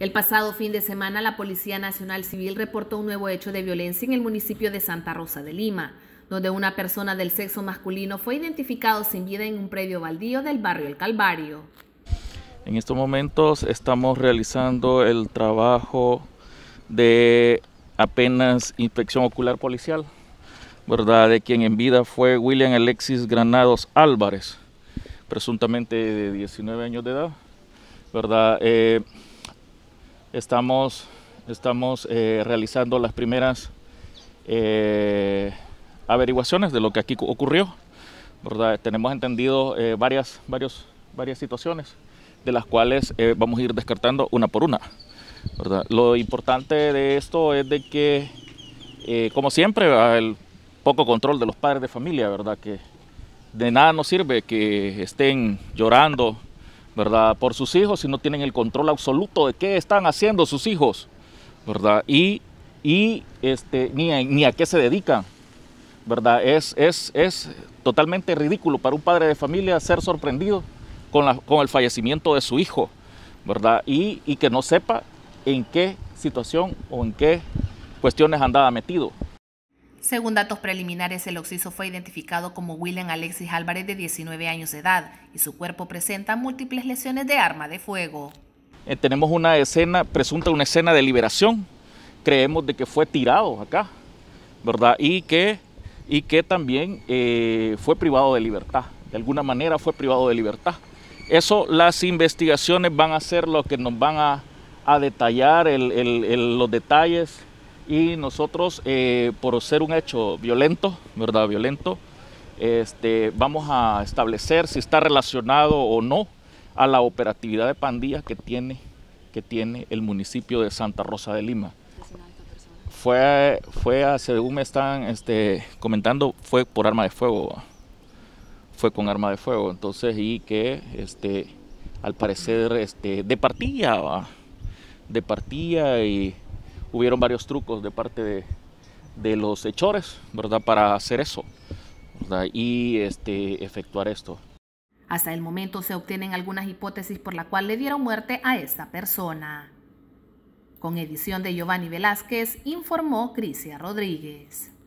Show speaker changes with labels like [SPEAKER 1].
[SPEAKER 1] El pasado fin de semana, la Policía Nacional Civil reportó un nuevo hecho de violencia en el municipio de Santa Rosa de Lima, donde una persona del sexo masculino fue identificado sin vida en un predio baldío del barrio El Calvario.
[SPEAKER 2] En estos momentos estamos realizando el trabajo de apenas inspección ocular policial, ¿verdad? De quien en vida fue William Alexis Granados Álvarez, presuntamente de 19 años de edad, ¿verdad? Eh, estamos, estamos eh, realizando las primeras eh, averiguaciones de lo que aquí ocurrió. ¿verdad? Tenemos entendido eh, varias, varios, varias situaciones de las cuales vamos a ir descartando una por una. Lo importante de esto es de que, como siempre, el poco control de los padres de familia, ¿verdad? que de nada nos sirve que estén llorando ¿verdad? Por sus hijos si no tienen el control absoluto de qué están haciendo sus hijos, ¿verdad? Y, y este, ni, a, ni a qué se dedican, ¿verdad? Es, es, es totalmente ridículo para un padre de familia ser sorprendido con, la, con el fallecimiento de su hijo, ¿verdad? Y, y que no sepa en qué situación o en qué cuestiones andaba metido.
[SPEAKER 1] Según datos preliminares, el occiso fue identificado como William Alexis Álvarez de 19 años de edad y su cuerpo presenta múltiples lesiones de arma de fuego.
[SPEAKER 2] Eh, tenemos una escena, presunta una escena de liberación. Creemos de que fue tirado acá, ¿verdad? Y que, y que también eh, fue privado de libertad. De alguna manera fue privado de libertad. Eso las investigaciones van a ser lo que nos van a, detallar los detalles y nosotros eh, por ser un hecho violento, ¿verdad? Violento, este, vamos a establecer si está relacionado o no a la operatividad de pandilla que tiene, que tiene el municipio de Santa Rosa de Lima. Fue, fue, según me están este, comentando, fue por arma de fuego. Fue con arma de fuego. Entonces, y que este, al parecer este, de partida, de partida y hubieron varios trucos de parte de, los hechores, ¿verdad? Para hacer eso, Y este, efectuar esto.
[SPEAKER 1] Hasta el momento se obtienen algunas hipótesis por la cual le dieron muerte a esta persona. Con edición de Giovanni Velázquez, informó Crisia Rodríguez.